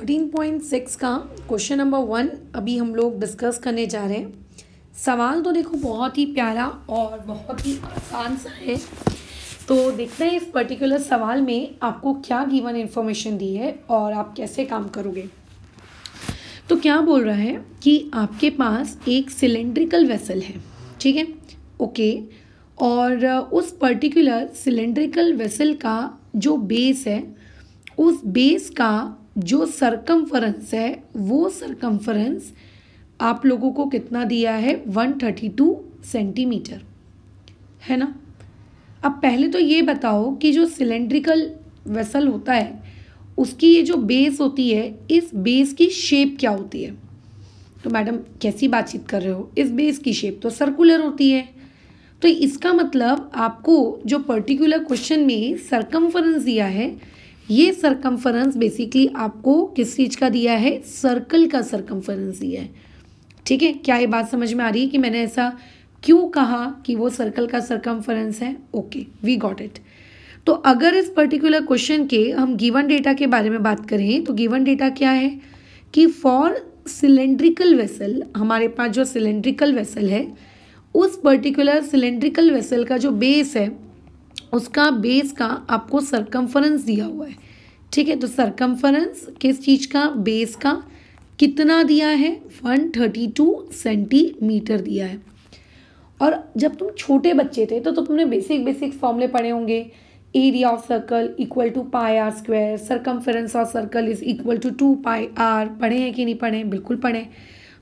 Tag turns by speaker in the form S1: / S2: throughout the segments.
S1: thirteen point six का question number one अभी हम लोग डिस्कस करने जा रहे हैं सवाल तो देखो बहुत ही प्यारा और बहुत ही आसान सा है तो देखते हैं इस पर्टिकुलर सवाल में आपको क्या गिवन इन्फॉर्मेशन दी है और आप कैसे काम करोगे तो क्या बोल रहा है कि आपके पास एक सिलेंड्रिकल वेसल है ठीक है ओके और उस पर्टिकुलर सिलेंड्रिकल वेसल का जो बेस है उस बेस का जो सरकमफरेंस है वो सरकमफरेंस आप लोगों को कितना दिया है वन थर्टी टू सेंटीमीटर है ना अब पहले तो ये बताओ कि जो सिलेंड्रिकल वेसल होता है उसकी ये जो बेस होती है इस बेस की शेप क्या होती है तो मैडम कैसी बातचीत कर रहे हो इस बेस की शेप तो सर्कुलर होती है तो इसका मतलब आपको जो पर्टिकुलर क्वेश्चन में सरकमफरेंस दिया है ये सरकमफरेंस बेसिकली आपको किस चीज़ का दिया है सर्कल का सरकमफरेंस दिया है ठीक है क्या ये बात समझ में आ रही है कि मैंने ऐसा क्यों कहा कि वो सर्कल का सरकमफरेंस है ओके वी गॉट इट तो अगर इस पर्टिकुलर क्वेश्चन के हम गिवन डेटा के बारे में बात करें तो गिवन डेटा क्या है कि फॉर सिलेंड्रिकल वेसल हमारे पास जो सिलेंड्रिकल वेसल है उस पर्टिकुलर सिलेंड्रिकल वेसल का जो बेस है उसका बेस का आपको सरकमफरेंस दिया हुआ है ठीक है तो सरकमफरेंस किस चीज़ का बेस का कितना दिया है वन थर्टी टू सेंटीमीटर दिया है और जब तुम छोटे बच्चे थे तो, तो तुमने बेसिक बेसिक फॉर्मूले पढ़े होंगे area of circle equal to pi r square circumference of circle is equal to two pi r पढ़े हैं कि नहीं पढ़े बिल्कुल पढ़े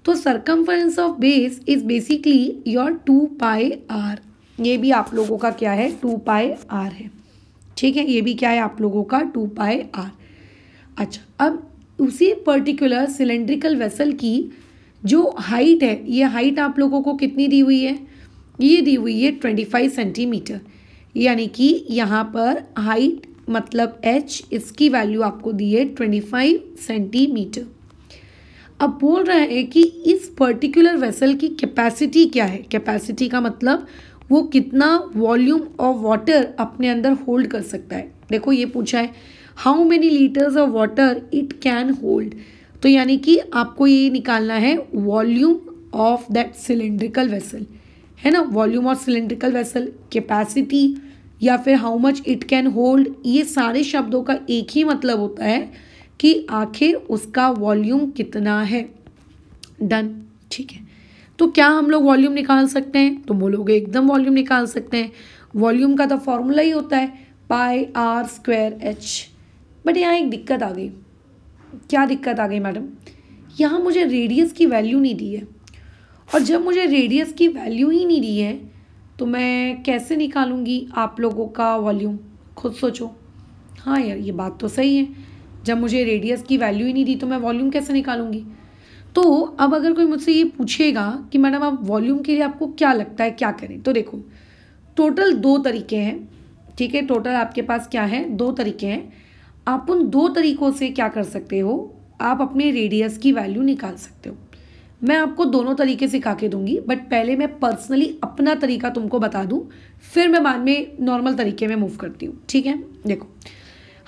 S1: तो circumference of base is basically your two pi r ये भी आप लोगों का क्या है टू पाए आर है ठीक है ये भी क्या है आप लोगों का टू पाए आर अच्छा अब उसी पर्टिकुलर सिलेंड्रिकल वेसल की जो हाइट है ये हाइट आप लोगों को कितनी दी हुई है ये दी हुई है ट्वेंटी फाइव सेंटीमीटर यानी कि यहाँ पर हाइट मतलब एच इसकी वैल्यू आपको दी है ट्वेंटी फाइव सेंटीमीटर अब बोल रहा है कि इस पर्टिकुलर वेसल की कैपेसिटी क्या है कैपेसिटी का मतलब वो कितना वॉल्यूम ऑफ वाटर अपने अंदर होल्ड कर सकता है देखो ये पूछा है how many litres of water it can hold तो यानी कि आपको ये निकालना है volume of that cylindrical vessel है ना volume of cylindrical vessel capacity या फिर how much it can hold ये सारे शब्दों का एक ही मतलब होता है कि आखिर उसका वॉल्यूम कितना है डन ठीक है तो क्या हम लोग वॉल्यूम निकाल सकते हैं तो बोलोगे एकदम वॉल्यूम निकाल सकते हैं वॉल्यूम का तो फॉर्मूला ही होता है pi r square h but यहाँ एक दिक्कत आ गई क्या दिक्कत आ गई मैडम यहाँ मुझे रेडियस की वैल्यू नहीं दी है और जब मुझे रेडियस की वैल्यू ही नहीं दी है तो मैं कैसे निकालूंगी आप लोगों का वॉल्यूम खुद सोचो हाँ यार ये बात तो सही है जब मुझे रेडियस की वैल्यू ही नहीं दी तो मैं वॉल्यूम कैसे निकालूंगी तो अब अगर कोई मुझसे ये पूछेगा कि मैडम आप वॉल्यूम के लिए आपको क्या लगता है क्या करें तो देखो टोटल दो तरीके हैं ठीक है टोटल आपके पास क्या है दो तरीके हैं आप उन दो तरीकों से क्या कर सकते हो आप अपने रेडियस की वैल्यू निकाल सकते हो मैं आपको दोनों तरीके सिखा के दूंगी बट पहले मैं पर्सनली अपना तरीका तुमको बता दूं फिर मैं बाद में नॉर्मल तरीके में मूव करती हूँ ठीक है देखो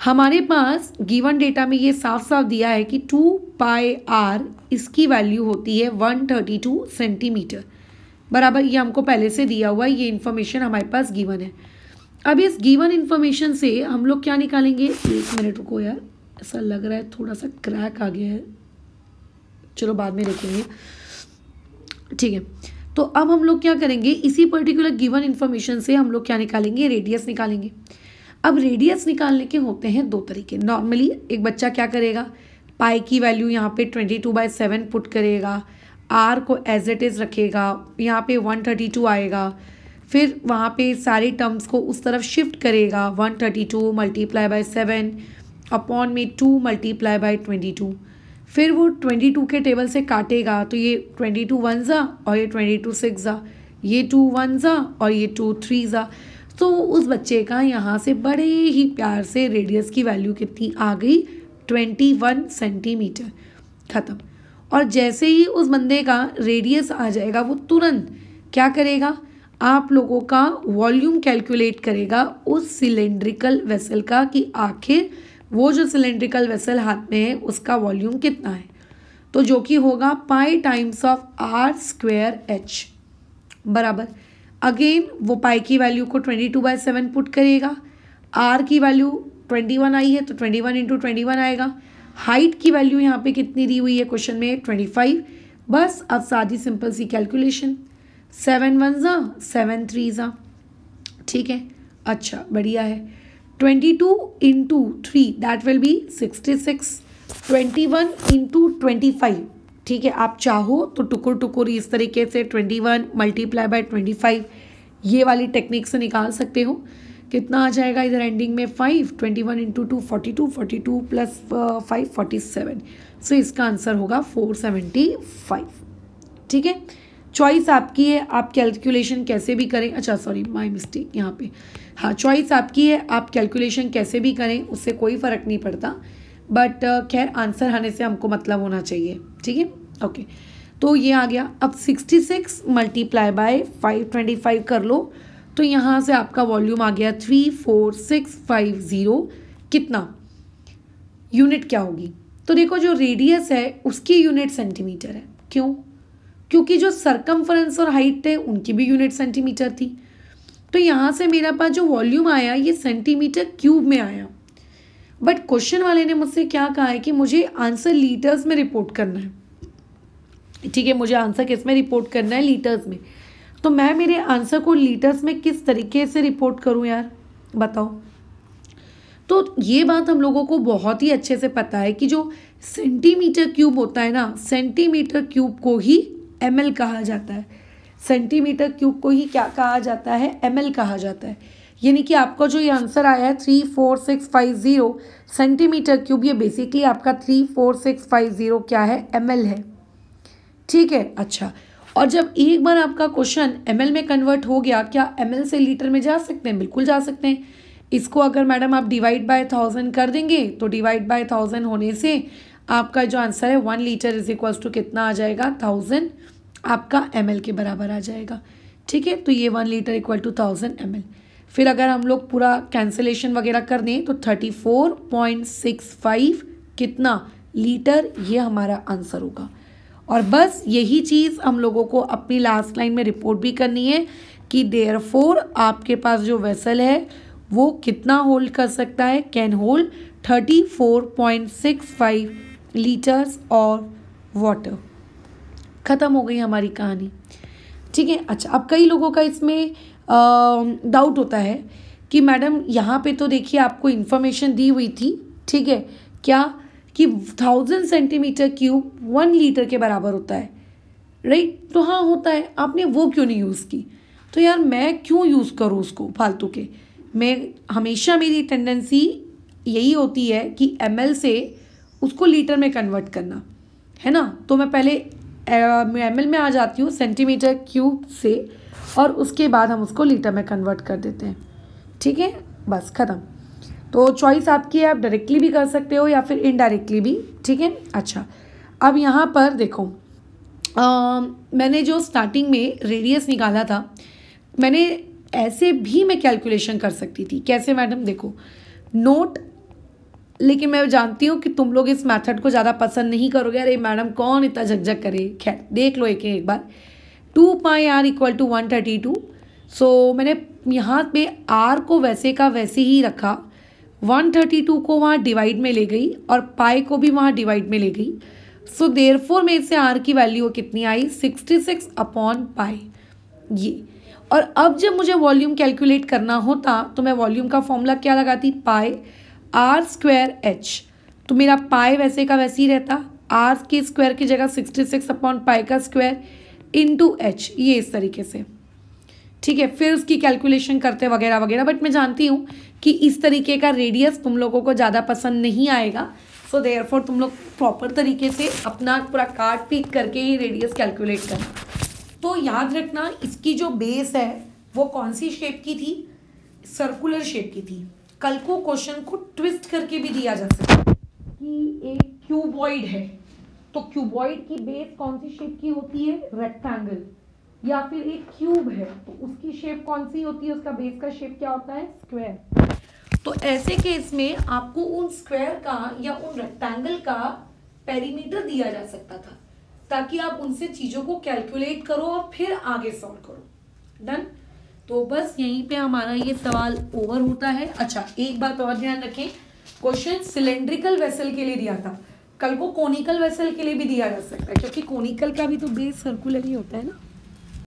S1: हमारे पास गिवन डेटा में ये साफ साफ दिया है कि टू पाई आर इसकी वैल्यू होती है वन थर्टी टू सेंटीमीटर बराबर ये हमको पहले से दिया हुआ है ये इन्फॉर्मेशन हमारे पास गिवन है अब इस गिवन इन्फॉर्मेशन से हम लोग क्या निकालेंगे एक मिनट रुको यार ऐसा लग रहा है थोड़ा सा क्रैक आ गया है चलो बाद में देखेंगे ठीक है तो अब हम लोग क्या करेंगे इसी पर्टिकुलर गिवन इन्फॉर्मेशन से हम लोग क्या निकालेंगे रेडियस निकालेंगे अब रेडियस निकालने के होते हैं दो तरीके नॉर्मली एक बच्चा क्या करेगा पाई की वैल्यू यहाँ पे twenty two by seven put करेगा आर को एज इट इज़ रखेगा यहाँ पे वन थर्टी टू आएगा फिर वहाँ पे सारे टर्म्स को उस तरफ शिफ्ट करेगा one thirty two multiply by seven upon में two multiply by twenty two फिर वो ट्वेंटी टू के टेबल से काटेगा तो ये ट्वेंटी टू वन ज़ा और ये ट्वेंटी टू सिक्स ज़ा ये टू वन ज़ा और ये टू थ्री ज़ा तो उस बच्चे का यहाँ से बड़े ही प्यार से रेडियस की वैल्यू कितनी आ गई ट्वेंटी वन सेंटीमीटर ख़त्म और जैसे ही उस बंदे का रेडियस आ जाएगा वो तुरंत क्या करेगा आप लोगों का वॉल्यूम कैलकुलेट करेगा उस सिलेंड्रिकल वेसल का कि आखिर वो जो सिलेंड्रिकल वेसल हाथ में है उसका वॉल्यूम कितना है तो जो कि होगा pi times of r square h बराबर अगेन वो पाई की वैल्यू को twenty two by seven put करेगा आर की वैल्यू ट्वेंटी वन आई है तो twenty one into twenty one आएगा हाइट की वैल्यू यहाँ पे कितनी दी हुई है क्वेश्चन में ट्वेंटी फाइव बस अब सादी सिंपल सी कैलकुलेशन सेवन वन ज़ा सेवन थ्री ज़ा ठीक है अच्छा बढ़िया है twenty two into three that will be sixty six twenty one into twenty five ठीक है आप चाहो तो टुकुर टुकुर इस तरीके से twenty one multiply by twenty five ये वाली टेक्निक से निकाल सकते हो कितना आ जाएगा इधर एंडिंग में five twenty one into two forty two forty two plus five forty seven so इसका आंसर होगा फोर सेवेंटी फाइव ठीक है चॉइस आपकी है आप कैलकुलेशन कैसे भी करें अच्छा सॉरी माय मिस्टेक यहाँ पे हाँ चॉइस आपकी है आप कैलकुलेशन कैसे भी करें उससे कोई फ़र्क नहीं पड़ता बट uh, खैर आंसर आने से हमको मतलब होना चाहिए ठीक है ओके तो ये आ गया अब sixty six multiply by five twenty five कर लो तो यहाँ से आपका वॉल्यूम आ गया three four six five zero कितना यूनिट क्या होगी तो देखो जो रेडियस है उसकी यूनिट सेंटीमीटर है क्यों क्योंकि जो सरकमफ्रेंस और हाइट है उनकी भी यूनिट सेंटीमीटर थी तो यहाँ से मेरा पास जो वॉल्यूम आया ये सेंटीमीटर क्यूब में आया बट क्वेश्चन वाले ने मुझसे क्या कहा है कि मुझे आंसर लीटर्स में रिपोर्ट करना है ठीक है मुझे आंसर किस में रिपोर्ट करना है लीटर्स में तो मैं मेरे आंसर को लीटर्स में किस तरीके से रिपोर्ट करूं यार बताओ तो ये बात हम लोगों को बहुत ही अच्छे से पता है कि जो सेंटीमीटर क्यूब होता है ना सेंटीमीटर क्यूब को ही एम कहा जाता है सेंटीमीटर क्यूब को ही क्या कहा जाता है एम कहा जाता है यानी कि आपका जो ये आंसर आया है three four six five zero centimetre cube ये बेसिकली आपका three four six five zero क्या है एम है ठीक है अच्छा और जब एक बार आपका क्वेश्चन एम में कन्वर्ट हो गया क्या एम से लीटर में जा सकते हैं बिल्कुल जा सकते हैं इसको अगर मैडम आप डिवाइड बाय थाउजेंड कर देंगे तो डिवाइड बाय थाउजेंड होने से आपका जो आंसर है one litre is equals to कितना आ जाएगा थाउजेंड आपका एम के बराबर आ जाएगा ठीक है तो ये one litre equal to thousand M फिर अगर हम लोग पूरा कैंसिलेशन वगैरह कर दें तो thirty four point six five कितना लीटर ये हमारा आंसर होगा और बस यही चीज़ हम लोगों को अपनी लास्ट लाइन में रिपोर्ट भी करनी है कि देयर फोर आपके पास जो वेसल है वो कितना होल्ड कर सकता है can hold thirty four point six five litres और वाटर ख़त्म हो गई हमारी कहानी ठीक है अच्छा अब कई लोगों का इसमें डाउट होता है कि मैडम यहाँ पे तो देखिए आपको इन्फॉर्मेशन दी हुई थी ठीक है क्या कि thousand centimetre cube one litre के बराबर होता है राइट तो हाँ होता है आपने वो क्यों नहीं यूज़ की तो यार मैं क्यों यूज़ करूँ उसको फालतू के मैं हमेशा मेरी टेंडेंसी यही होती है कि एम से उसको लीटर में कन्वर्ट करना है ना तो मैं पहले एम में आ जाती हूँ सेंटीमीटर क्यूब से और उसके बाद हम उसको लीटर में कन्वर्ट कर देते हैं ठीक है बस ख़त्म तो चॉइस आपकी है आप डायरेक्टली भी कर सकते हो या फिर इनडायरेक्टली भी ठीक है अच्छा अब यहाँ पर देखो आ, मैंने जो स्टार्टिंग में रेडियस निकाला था मैंने ऐसे भी मैं कैलकुलेशन कर सकती थी कैसे मैडम देखो नोट लेकिन मैं जानती हूँ कि तुम लोग इस मेथड को ज़्यादा पसंद नहीं करोगे अरे मैडम कौन इतना झकझक करे खैर देख लो एक एक बार two pi r equal to one thirty two so मैंने यहाँ पे आर को वैसे का वैसे ही रखा वन थर्टी टू को वहाँ डिवाइड में ले गई और पाई को भी वहाँ डिवाइड में ले गई सो देर फोर में से आर की वैल्यू कितनी आई सिक्सटी सिक्स अपॉन पाई ये और अब जब मुझे वॉल्यूम कैलकुलेट करना होता तो मैं वॉल्यूम का फॉर्मूला क्या लगाती पाई आर स्क्वायर एच तो मेरा पाई वैसे का वैसे ही रहता आर के स्क्वायर की जगह सिक्सटी सिक्स अपॉन पाई का स्क्वायर इंटू एच ये इस तरीके से ठीक है फिर उसकी कैलकुलेशन करते वगैरह वगैरह बट मैं जानती हूँ कि इस तरीके का रेडियस तुम लोगों को ज़्यादा पसंद नहीं आएगा सो so देयरफॉर तुम लोग प्रॉपर तरीके से अपना पूरा कार्ड पीक करके ही रेडियस कैलकुलेट करना तो याद रखना इसकी जो बेस है वो कौन सी शेप की थी सर्कुलर शेप की थी कल को क्वेश्चन को ट्विस्ट करके भी दिया जा सकता कि एक क्यूबॉइड है तो क्यूबॉइड की बेस कौन सी शेप की होती है रेक्टेंगल या फिर एक क्यूब है तो उसकी शेप कौन सी होती है उसका बेस का शेप क्या होता है स्क्वायर तो ऐसे केस में आपको उन स्क्वायर का या उन रेक्टेंगल का पेरीमीटर दिया जा सकता था ताकि आप उनसे चीज़ों को कैलकुलेट करो और फिर आगे सॉल्व करो डन तो बस यहीं पे हमारा ये सवाल ओवर होता है अच्छा एक बात और ध्यान रखें क्वेश्चन सिलेंड्रिकल वेसल के लिए दिया था कल को कोनिकल वेसल के लिए भी दिया जा सकता है क्योंकि कोनिकल का भी तो बेस सर्कुलर ही होता है ना